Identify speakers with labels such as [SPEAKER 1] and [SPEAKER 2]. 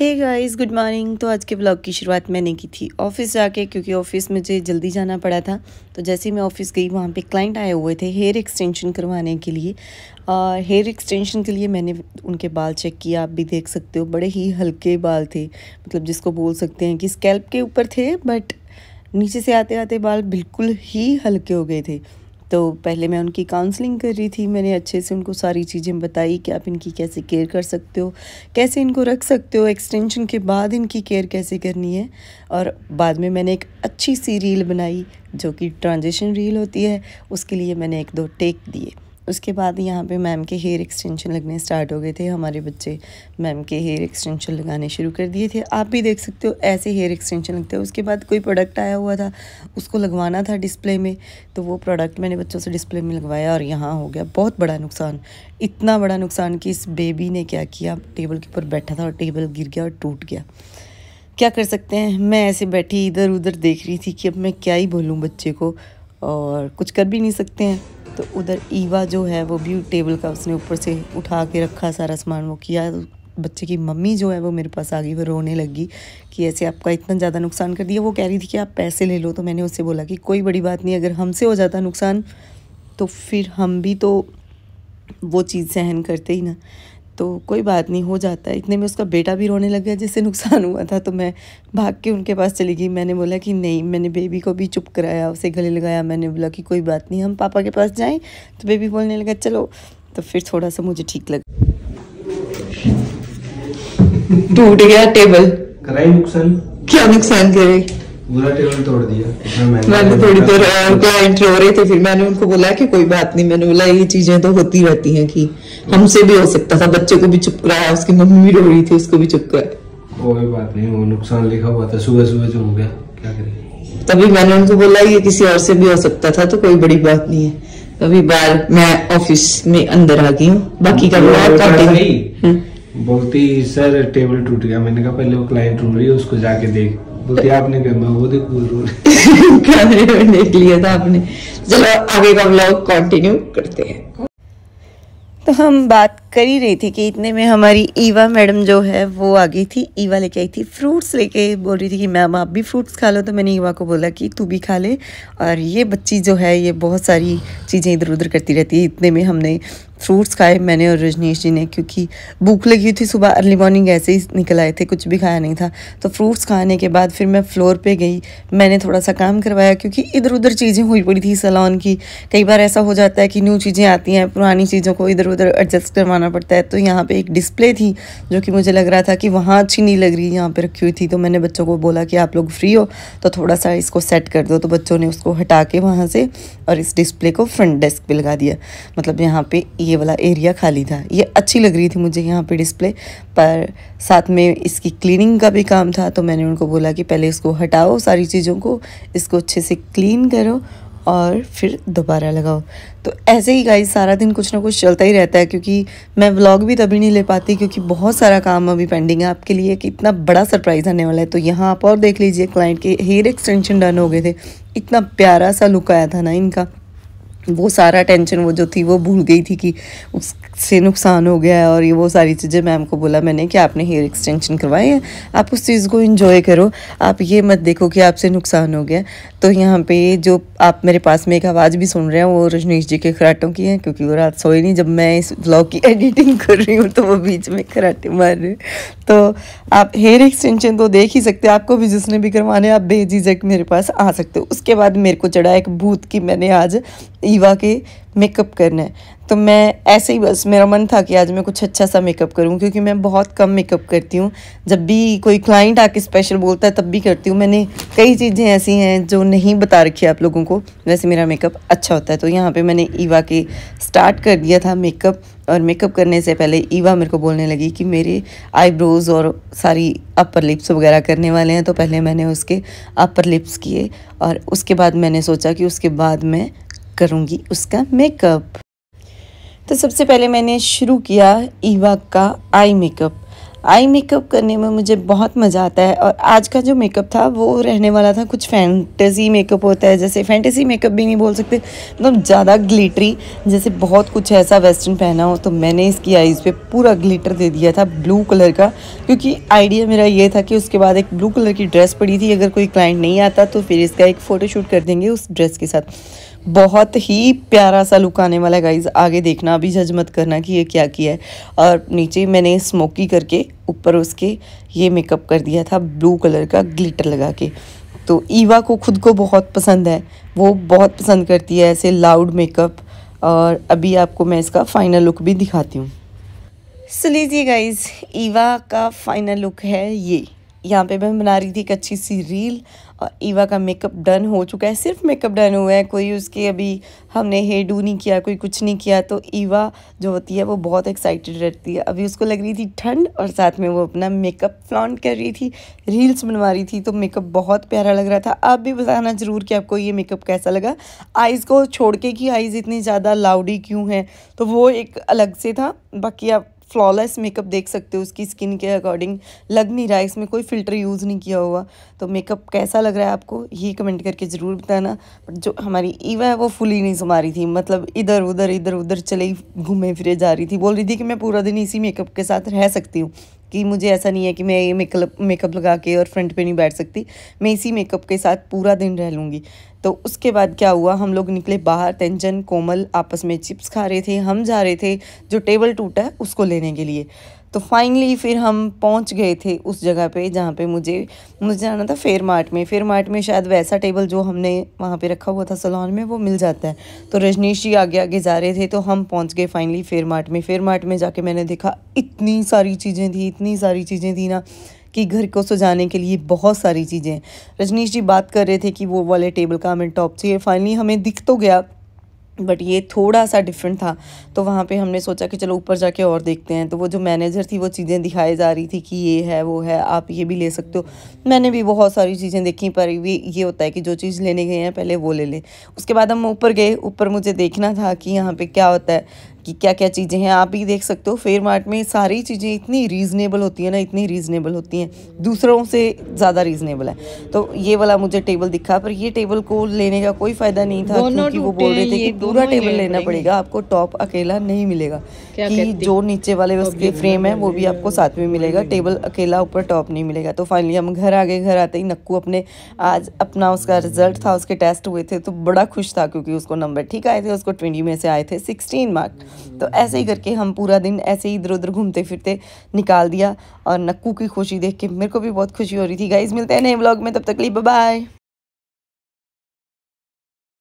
[SPEAKER 1] Hey guys good morning तो आज के ब्लॉग की शुरुआत मैंने की थी ऑफ़िस जाके क्योंकि ऑफ़िस मुझे जल्दी जाना पड़ा था तो जैसे ही मैं ऑफ़िस गई वहाँ पे क्लाइंट आए हुए थे हेयर एक्सटेंशन करवाने के लिए और हेयर एक्सटेंशन के लिए मैंने उनके बाल चेक किया आप भी देख सकते हो बड़े ही हल्के बाल थे मतलब जिसको बोल सकते हैं कि स्कैल्प के ऊपर थे बट नीचे से आते आते बाल बिल्कुल ही हल्के हो गए थे तो पहले मैं उनकी काउंसलिंग कर रही थी मैंने अच्छे से उनको सारी चीज़ें बताई कि आप इनकी कैसे केयर कर सकते हो कैसे इनको रख सकते हो एक्सटेंशन के बाद इनकी केयर कैसे करनी है और बाद में मैंने एक अच्छी सी रील बनाई जो कि ट्रांजिशन रील होती है उसके लिए मैंने एक दो टेक दिए उसके बाद यहाँ पे मैम के हेयर एक्सटेंशन लगने स्टार्ट हो गए थे हमारे बच्चे मैम के हेयर एक्सटेंशन लगाने शुरू कर दिए थे आप भी देख सकते हो ऐसे हेयर एक्सटेंशन लगते हैं उसके बाद कोई प्रोडक्ट आया हुआ था उसको लगवाना था डिस्प्ले में तो वो प्रोडक्ट मैंने बच्चों से डिस्प्ले में लगवाया और यहाँ हो गया बहुत बड़ा नुकसान इतना बड़ा नुकसान कि इस बेबी ने क्या किया टेबल के ऊपर बैठा था और टेबल गिर गया और टूट गया क्या कर सकते हैं मैं ऐसे बैठी इधर उधर देख रही थी कि अब मैं क्या ही बोलूँ बच्चे को और कुछ कर भी नहीं सकते हैं तो उधर ईवा जो है वो भी टेबल का उसने ऊपर से उठा के रखा सारा सामान वो किया बच्चे की मम्मी जो है वो मेरे पास आ गई वो रोने लगी कि ऐसे आपका इतना ज़्यादा नुकसान कर दिया वो कह रही थी कि आप पैसे ले लो तो मैंने उससे बोला कि कोई बड़ी बात नहीं अगर हमसे हो जाता नुकसान तो फिर हम भी तो वो चीज़ सहन करते ही ना तो कोई बात नहीं हो जाता है इतने में उसका बेटा भी रोने लग गया जिससे नुकसान हुआ था तो मैं भाग के उनके पास चली गई मैंने बोला कि नहीं मैंने बेबी को भी चुप कराया उसे गले लगाया मैंने बोला कि कोई बात नहीं हम पापा के पास जाएं तो बेबी बोलने लगा चलो तो फिर थोड़ा सा मुझे ठीक लगा टूट गया टेबल नुकसान क्या नुकसान करे पूरा टेबल तोड़ दिया मैंने थोड़ी देर क्लाइंट रो रहे थे फिर मैंने उनको बोला कि कोई बात नहीं मैंने बोला ये चीजें तो होती रहती हैं कि हमसे भी हो सकता था बच्चे को भी चुप कराया उसकी मम्मी भी रो रही थी उसको भी चुप कराया कोई बात नहीं वो नुकसान लिखा हुआ था सुबह सुबह जो हो गया क्या करें तभी मैंने उनको बोला ये किसी और से भी हो सकता था तो कोई बड़ी बात नहीं है अभी बार मैं ऑफिस में अंदर आ गई हूँ बाकी का हाँ। बोलती सर टेबल टूट गया मैंने कहा पहले वो क्लाइंट रो रही है उसको जाके देख बोलती तो आपने कहा मैं वो देखो देख लिया था आपने चलो आगे का ब्लॉग कंटिन्यू करते हैं तो हम बात कर ही रही थी कि इतने में हमारी ईवा मैडम जो है वो आ गई थी ईवा लेके आई थी फ्रूट्स लेके बोल रही थी कि मैम आप भी फ्रूट्स खा लो तो मैंने ईवा को बोला कि तू भी खा ले और ये बच्ची जो है ये बहुत सारी चीज़ें इधर उधर करती रहती है इतने में हमने फ्रूट्स खाए मैंने और रजनीश जी ने क्योंकि भूख लगी हुई थी सुबह अर्ली मॉर्निंग ऐसे ही निकल आए थे कुछ भी खाया नहीं था तो फ्रूट्स खाने के बाद फिर मैं फ्लोर पे गई मैंने थोड़ा सा काम करवाया क्योंकि इधर उधर चीज़ें हुई पड़ी थी सलोन की कई बार ऐसा हो जाता है कि न्यू चीज़ें आती हैं पुरानी चीज़ों को इधर उधर एडजस्ट करवाना जाना पड़ता है तो यहाँ पे एक डिस्प्ले थी जो कि मुझे लग रहा था कि वहाँ अच्छी नहीं लग रही यहाँ पे रखी हुई थी तो मैंने बच्चों को बोला कि आप लोग फ्री हो तो थोड़ा सा इसको सेट कर दो तो बच्चों ने उसको हटा के वहाँ से और इस डिस्प्ले को फ्रंट डेस्क पर लगा दिया मतलब यहाँ पर ये वाला एरिया खाली था ये अच्छी लग रही थी मुझे यहाँ पर डिस्प्ले पर साथ में इसकी क्लिनिंग का भी काम था तो मैंने उनको बोला कि पहले इसको हटाओ सारी चीज़ों को इसको अच्छे से क्लीन करो और फिर दोबारा लगाओ तो ऐसे ही गाइस सारा दिन कुछ ना कुछ चलता ही रहता है क्योंकि मैं व्लॉग भी तभी नहीं ले पाती क्योंकि बहुत सारा काम अभी पेंडिंग है आपके लिए कि इतना बड़ा सरप्राइज़ आने वाला है तो यहाँ आप और देख लीजिए क्लाइंट के हेयर एक्सटेंशन डन हो गए थे इतना प्यारा सा लुक आया था ना इनका वो सारा टेंशन वो जो थी वो भूल गई थी कि उससे नुकसान हो गया और ये वो सारी चीज़ें मैम को बोला मैंने कि आपने हेयर एक्सटेंशन करवाए हैं आप उस चीज़ को इन्जॉय करो आप ये मत देखो कि आपसे नुकसान हो गया तो यहाँ पे जो आप मेरे पास में एक आवाज़ भी सुन रहे हैं वो रजनीश जी के खराटों की है क्योंकि वो रात सोए नहीं जब मैं इस ब्लॉग की एडिटिंग कर रही हूँ तो वो बीच में खराटे मार रहे तो आप हेयर एक्सटेंशन तो देख ही सकते हो आपको भी जिसने भी करवाने आप बेझिझक मेरे पास आ सकते हो उसके बाद मेरे को चढ़ा एक भूत की मैंने आज ईवा के मेकअप करना है तो मैं ऐसे ही बस मेरा मन था कि आज मैं कुछ अच्छा सा मेकअप करूं क्योंकि मैं बहुत कम मेकअप करती हूं जब भी कोई क्लाइंट आके स्पेशल बोलता है तब भी करती हूं मैंने कई चीज़ें ऐसी हैं जो नहीं बता रखी आप लोगों को वैसे मेरा मेकअप अच्छा होता है तो यहाँ पे मैंने ईवा के स्टार्ट कर दिया था मेकअप और मेकअप करने से पहले ईवा मेरे को बोलने लगी कि मेरे आईब्रोज़ और सारी अपर लिप्स वगैरह करने वाले हैं तो पहले मैंने उसके अपर लिप्स किए और उसके बाद मैंने सोचा कि उसके बाद मैं करूँगी उसका मेकअप तो सबसे पहले मैंने शुरू किया ईवा का आई मेकअप आई मेकअप करने में मुझे बहुत मज़ा आता है और आज का जो मेकअप था वो रहने वाला था कुछ फैंटेसी मेकअप होता है जैसे फैंटेसी मेकअप भी नहीं बोल सकते एकदम तो मतलब ज़्यादा ग्लिटरी जैसे बहुत कुछ ऐसा वेस्टर्न पहना हो तो मैंने इसकी आईज़ पे पूरा ग्लिटर दे दिया था ब्लू कलर का क्योंकि आइडिया मेरा ये था कि उसके बाद एक ब्लू कलर की ड्रेस पड़ी थी अगर कोई क्लाइंट नहीं आता तो फिर इसका एक फ़ोटोशूट कर देंगे उस ड्रेस के साथ बहुत ही प्यारा सा लुक आने वाला है गाइज आगे देखना अभी जज मत करना कि ये क्या किया है और नीचे मैंने स्मोकी करके ऊपर उसके ये मेकअप कर दिया था ब्लू कलर का ग्लिटर लगा के तो ईवा को खुद को बहुत पसंद है वो बहुत पसंद करती है ऐसे लाउड मेकअप और अभी आपको मैं इसका फाइनल लुक भी दिखाती हूँ सुनीजिए गाइज ईवा का फाइनल लुक है ये यहाँ पे मैं बना रही थी एक अच्छी सी रील ईवा का मेकअप डन हो चुका है सिर्फ मेकअप डन हुआ है कोई उसके अभी हमने हेयर डू नहीं किया कोई कुछ नहीं किया तो ईवा जो होती है वो बहुत एक्साइटेड रहती है अभी उसको लग रही थी ठंड और साथ में वो अपना मेकअप फ्लॉन्ट कर रही थी रील्स बनवा रही थी तो मेकअप बहुत प्यारा लग रहा था आप भी बताना ज़रूर कि आपको ये मेकअप कैसा लगा आइज़ को छोड़ के कि आइज़ इतनी ज़्यादा लाउडी क्यों है तो वो एक अलग से था बाकी आप फ्लॉलेस मेकअप देख सकते हो उसकी स्किन के अकॉर्डिंग लग नहीं रहा है इसमें कोई फ़िल्टर यूज़ नहीं किया हुआ तो मेकअप कैसा लग रहा है आपको ये कमेंट करके ज़रूर बताना बट जो हमारी ईवा है वो फुली नहीं समा रही थी मतलब इधर उधर इधर उधर चले घूमे फिरे जा रही थी बोल रही थी कि मैं पूरा दिन इसी मेकअप के साथ रह सकती हूँ कि मुझे ऐसा नहीं है कि मैं ये मेकअप मेकअप लगा के और फ्रंट पे नहीं बैठ सकती मैं इसी मेकअप के साथ पूरा दिन रह लूँगी तो उसके बाद क्या हुआ हम लोग निकले बाहर तेंजन कोमल आपस में चिप्स खा रहे थे हम जा रहे थे जो टेबल टूटा है उसको लेने के लिए तो फाइनली फिर हम पहुंच गए थे उस जगह पे जहाँ पे मुझे मुझे जाना था फेयर मार्ट में फेयर मार्ट में शायद वैसा टेबल जो हमने वहाँ पे रखा हुआ था सलोन में वो मिल जाता है तो रजनीश जी आगे आगे जा रहे थे तो हम पहुँच गए फाइनली फेयर मार्ट में फेयर मार्ट में जाके मैंने देखा इतनी सारी चीज़ें थी इतनी सारी चीज़ें थी ना कि घर को सजाने के लिए बहुत सारी चीज़ें रजनीश जी बात कर रहे थे कि वो वाले टेबल का हमें टॉप चाहिए फाइनली हमें दिख तो गया बट ये थोड़ा सा डिफरेंट था तो वहाँ पे हमने सोचा कि चलो ऊपर जाके और देखते हैं तो वो जो मैनेजर थी वो चीज़ें दिखाई जा रही थी कि ये है वो है आप ये भी ले सकते हो मैंने भी बहुत सारी चीज़ें देखी पर भी ये होता है कि जो चीज़ लेने गए हैं पहले वो ले लें उसके बाद हम ऊपर गए ऊपर मुझे देखना था कि यहाँ पर क्या होता है कि क्या क्या चीज़ें हैं आप भी देख सकते हो फेयर मार्ट में सारी चीज़ें इतनी रीज़नेबल होती हैं ना इतनी रीज़नेबल होती हैं दूसरों से ज़्यादा रीज़नेबल है तो ये वाला मुझे टेबल दिखा पर ये टेबल को लेने का कोई फ़ायदा नहीं था क्योंकि वो बोल रहे थे कि पूरा टेबल लेना पड़ेगा आपको टॉप अकेला नहीं मिलेगा कि जो नीचे वाले उसके फ्रेम है वो भी आपको साथ में मिलेगा टेबल अकेला ऊपर टॉप नहीं मिलेगा तो फाइनली हम घर आ गए घर आते ही नक्कू अपने आज अपना उसका रिजल्ट था उसके टेस्ट हुए थे तो बड़ा खुश था क्योंकि उसको नंबर ठीक आए थे उसको ट्वेंटी में से आए थे सिक्सटीन मार्क्स तो ऐसे ही करके हम पूरा दिन ऐसे ही इधर उधर घूमते फिरते निकाल दिया और नक्कू की खुशी देख के मेरे को भी बहुत खुशी हो रही थी गाइज मिलते हैं नए ब्लॉग में तब तक लिए बाय